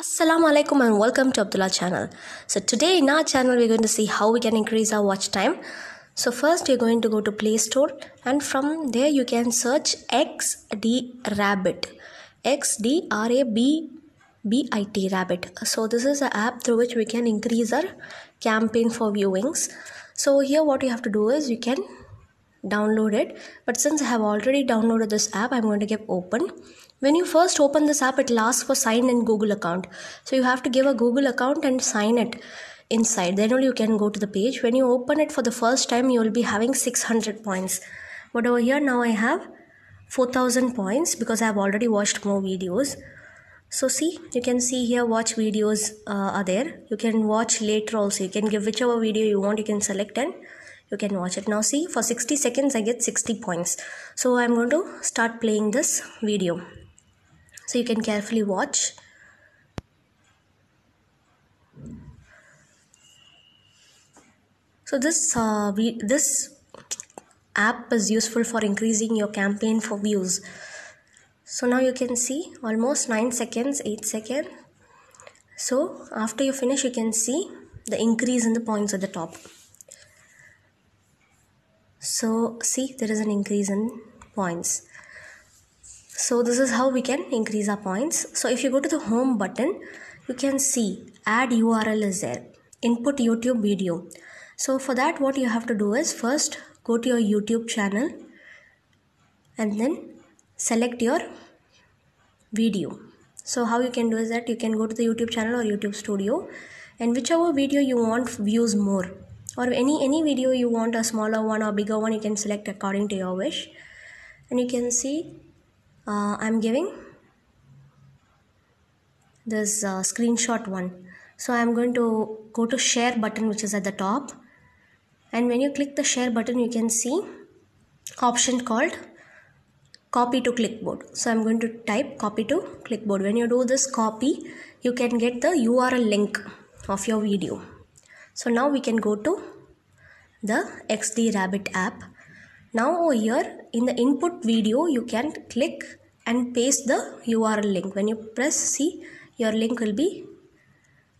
Assalamualaikum alaikum and welcome to Abdullah channel. So today in our channel we're going to see how we can increase our watch time. So first you're going to go to Play Store and from there you can search XD Rabbit. X D R A B B I T R A B B I T Rabbit. So this is an app through which we can increase our campaign for viewings. So here what you have to do is you can download it but since I have already downloaded this app I'm going to give open when you first open this app it asks for sign in Google account so you have to give a Google account and sign it inside then only you can go to the page when you open it for the first time you will be having 600 points but over here now I have 4000 points because I have already watched more videos so see you can see here watch videos uh, are there you can watch later also you can give whichever video you want you can select and you can watch it now see for 60 seconds i get 60 points so i'm going to start playing this video so you can carefully watch so this uh, this app is useful for increasing your campaign for views so now you can see almost 9 seconds 8 seconds so after you finish you can see the increase in the points at the top so see there is an increase in points so this is how we can increase our points so if you go to the home button you can see add url is there input youtube video so for that what you have to do is first go to your youtube channel and then select your video so how you can do is that you can go to the youtube channel or youtube studio and whichever video you want views more or any any video you want a smaller one or bigger one you can select according to your wish and you can see uh, I'm giving this uh, screenshot one so I'm going to go to share button which is at the top and when you click the share button you can see option called copy to clipboard so I'm going to type copy to clipboard when you do this copy you can get the URL link of your video so now we can go to the XD Rabbit app. Now over here in the input video you can click and paste the URL link. When you press C your link will be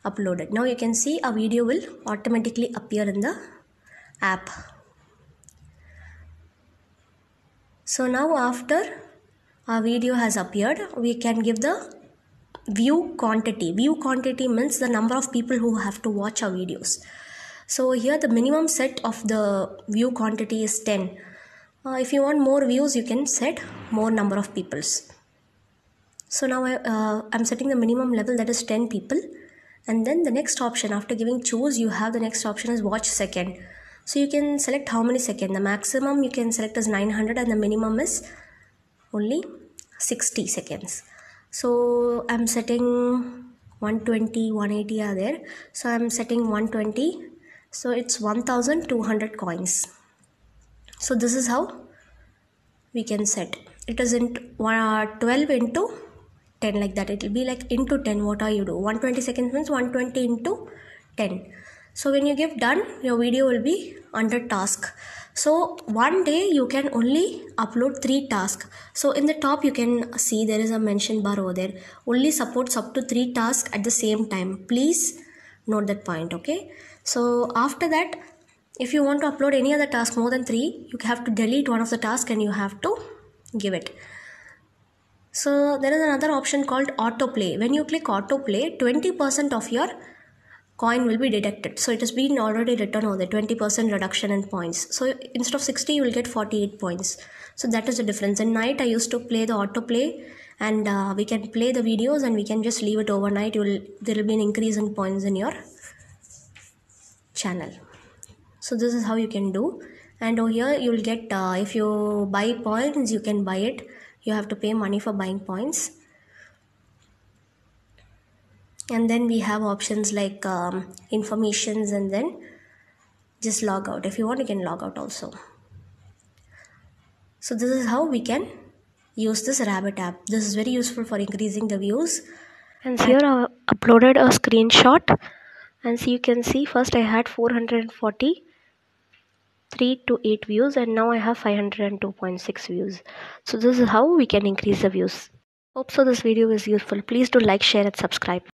uploaded. Now you can see a video will automatically appear in the app. So now after our video has appeared we can give the view quantity view quantity means the number of people who have to watch our videos so here the minimum set of the view quantity is 10 uh, if you want more views you can set more number of peoples so now I, uh, i'm setting the minimum level that is 10 people and then the next option after giving choose you have the next option is watch second so you can select how many second the maximum you can select is 900 and the minimum is only 60 seconds so I'm setting 120 180 are there so I'm setting 120 so it's 1200 coins so this is how we can set it is in uh, 12 into 10 like that it will be like into 10 what are you do 120 seconds means 120 into 10 so when you give done your video will be under task so one day you can only upload three tasks so in the top you can see there is a mention bar over there only supports up to three tasks at the same time please note that point okay so after that if you want to upload any other task more than three you have to delete one of the task and you have to give it so there is another option called autoplay when you click autoplay 20% of your coin will be detected. So it has been already written on the 20% reduction in points. So instead of 60, you will get 48 points. So that is the difference. In night, I used to play the autoplay and uh, we can play the videos and we can just leave it overnight. You will, there will be an increase in points in your channel. So this is how you can do. And over here, you will get, uh, if you buy points, you can buy it. You have to pay money for buying points and then we have options like um, informations and then just log out if you want you can log out also so this is how we can use this rabbit app this is very useful for increasing the views and here i uploaded a screenshot and so you can see first i had 440 3 to 8 views and now i have 502.6 views so this is how we can increase the views hope so this video is useful please do like share and subscribe